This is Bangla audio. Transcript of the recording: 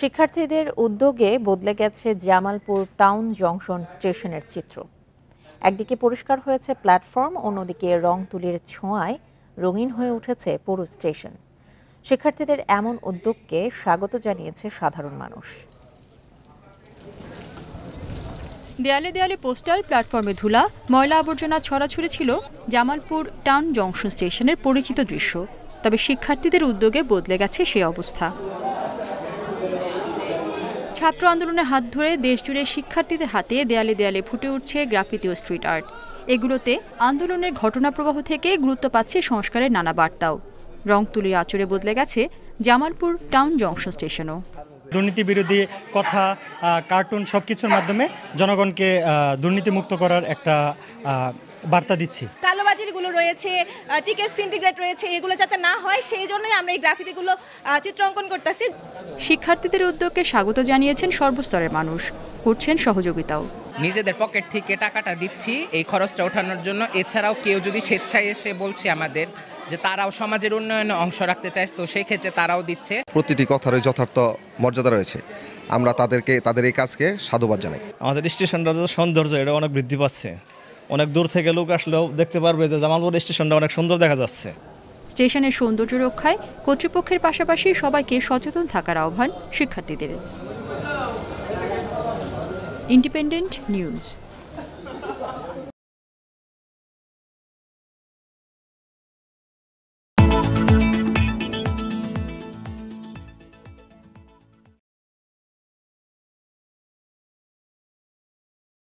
শিক্ষার্থীদের উদ্যোগে বদলে গেছে জামালপুর টাউন জংশন স্টেশনের চিত্র একদিকে পরিষ্কার হয়েছে প্ল্যাটফর্ম অন্যদিকে রং তুলির ছোঁয়ায় রঙিন হয়ে উঠেছে পুরো স্টেশন শিক্ষার্থীদের এমন উদ্যোগকে স্বাগত জানিয়েছে সাধারণ মানুষ দেয়ালে দেয়ালে পোস্টার প্ল্যাটফর্মে ধুলা ময়লা আবর্জনা ছড়াছড়ি ছিল জামালপুর টাউন জংশন স্টেশনের পরিচিত দৃশ্য তবে শিক্ষার্থীদের উদ্যোগে বদলে গেছে সেই অবস্থা ছাত্র আন্দোলনের হাত ধরে দেশজুড়ে শিক্ষার্থীদের হাতে দেয়ালে দেয়ালে ফুটে উঠছে গ্রাফিতি ও স্ট্রিট আর্ট এগুলোতে আন্দোলনের ঘটনাপ্রবাহ থেকে গুরুত্ব পাচ্ছে সংস্কারের নানা বার্তাও রং তুলির আচরে বদলে গেছে জামালপুর টাউন জংশন স্টেশনও দুর্নীতি বিরোধী কথা কার্টুন সব কিছুর মাধ্যমে জনগণকে দুর্নীতিমুক্ত করার একটা বার্তা দিচ্ছি কালো গ্রাফিতিগুলো রয়েছে টিকেট সিন্টিগ্রেট রয়েছে এগুলো যাতে না হয় সেই জন্যই আমরা এই গ্রাফিতিগুলো চিত্র অঙ্কন করতেছি শিক্ষার্থীদের উদ্যোগকে স্বাগত জানিয়েছেন সর্বস্তরের মানুষ করছেন সহযোগিতাও নিজেদের পকেট থেকে টাকাটা দিচ্ছি এই খরচটা ওঠানোর জন্য এছাড়াও কেউ যদি স্বেচ্ছায় এসে বলছে আমাদের যে তারাও সমাজের উন্নয়নে অংশ রাখতে চায় তো সেই ক্ষেত্রে তারাও দিচ্ছে প্রতিটি কথারই যথার্থ মর্যাদা রয়েছে আমরা তাদেরকে তাদের এই কাজকে সাধুবাদ জানাই আমাদের স্টেশনটার সৌন্দর্য এটা অনেক বৃদ্ধি পাচ্ছে অনেক দূর থেকে লোক আসলেও দেখতে পারবে যে জামালপুর স্টেশনটা অনেক সুন্দর দেখা যাচ্ছে স্টেশনের সৌন্দর্য রক্ষায় কর্তৃপক্ষের পাশাপাশি সবাইকে সচেতন থাকার আহ্বান শিক্ষার্থীদের ইন্ডিপেন্ডেন্ট নিউজ